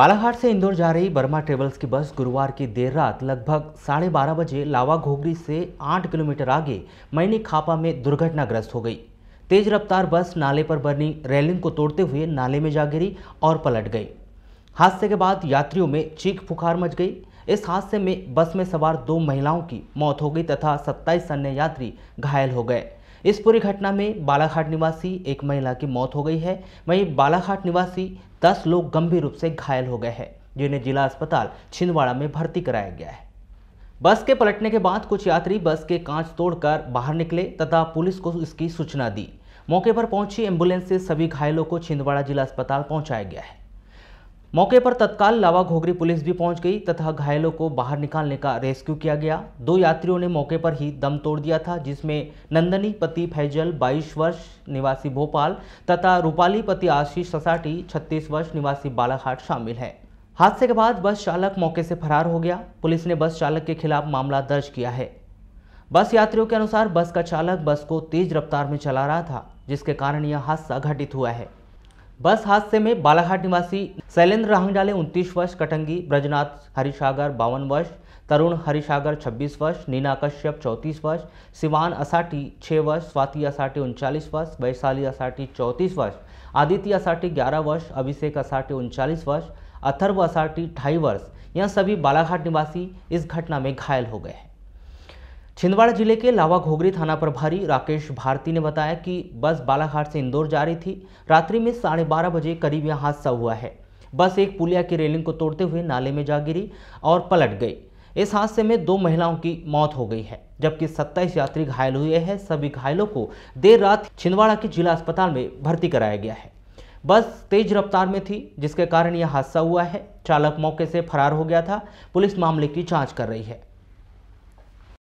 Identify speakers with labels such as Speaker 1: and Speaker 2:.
Speaker 1: बालाघाट से इंदौर जा रही बर्मा ट्रेवल्स की बस गुरुवार की देर रात लगभग साढ़े बारह बजे लावा घोगरी से आठ किलोमीटर आगे मैनी खापा में दुर्घटनाग्रस्त हो गई तेज रफ्तार बस नाले पर बनी रेलिंग को तोड़ते हुए नाले में जा गिरी और पलट गई हादसे के बाद यात्रियों में चीख फुखार मच गई इस हादसे में बस में सवार दो महिलाओं की मौत हो गई तथा सत्ताईस अन्य यात्री घायल हो गए इस पूरी घटना में बालाघाट निवासी एक महिला की मौत हो गई है वहीं बालाघाट निवासी दस लोग गंभीर रूप से घायल हो गए हैं जिन्हें जिला अस्पताल छिंदवाड़ा में भर्ती कराया गया है बस के पलटने के बाद कुछ यात्री बस के कांच तोड़कर बाहर निकले तथा पुलिस को इसकी सूचना दी मौके पर पहुंची एम्बुलेंस से सभी घायलों को छिंदवाड़ा जिला अस्पताल पहुंचाया गया है मौके पर तत्काल लावा घोगरी पुलिस भी पहुंच गई तथा घायलों को बाहर निकालने का रेस्क्यू किया गया दो यात्रियों ने मौके पर ही दम तोड़ दिया था जिसमें नंदनी पति फैजल 22 वर्ष निवासी भोपाल तथा रूपाली पति आशीष ससाटी 36 वर्ष निवासी बालाघाट शामिल है हादसे के बाद बस चालक मौके से फरार हो गया पुलिस ने बस चालक के खिलाफ मामला दर्ज किया है बस यात्रियों के अनुसार बस का चालक बस को तेज रफ्तार में चला रहा था जिसके कारण यह हादसा घटित हुआ है बस हादसे में बालाघाट निवासी शैलेंद्र राहंगडाले उनतीस वर्ष कटंगी ब्रजनाथ हरिसागर बावन वर्ष तरुण हरिसागर 26 वर्ष नीना कश्यप 34 वर्ष सिवान असाटी 6 वर्ष स्वाति असाटी उनचालीस वर्ष वैशाली असाटी 34 वर्ष आदित्य असाटी 11 वर्ष अभिषेक असाटी उनचालीस वर्ष अथर्व असाटी ढाई वर्ष यह सभी बालाघाट निवासी इस घटना में घायल हो गए हैं छिंदवाड़ा जिले के लावा घोगरी थाना प्रभारी राकेश भारती ने बताया कि बस बालाघाट से इंदौर जा रही थी रात्रि में साढ़े बारह बजे करीब यह हादसा हुआ है बस एक पुलिया की रेलिंग को तोड़ते हुए नाले में जा गिरी और पलट गई इस हादसे में दो महिलाओं की मौत हो गई है जबकि 27 यात्री घायल हुए हैं सभी घायलों को देर रात छिंदवाड़ा के जिला अस्पताल में भर्ती कराया गया है बस तेज रफ्तार में थी जिसके कारण यह हादसा हुआ है चालक मौके से फरार हो गया था पुलिस मामले की जाँच कर रही है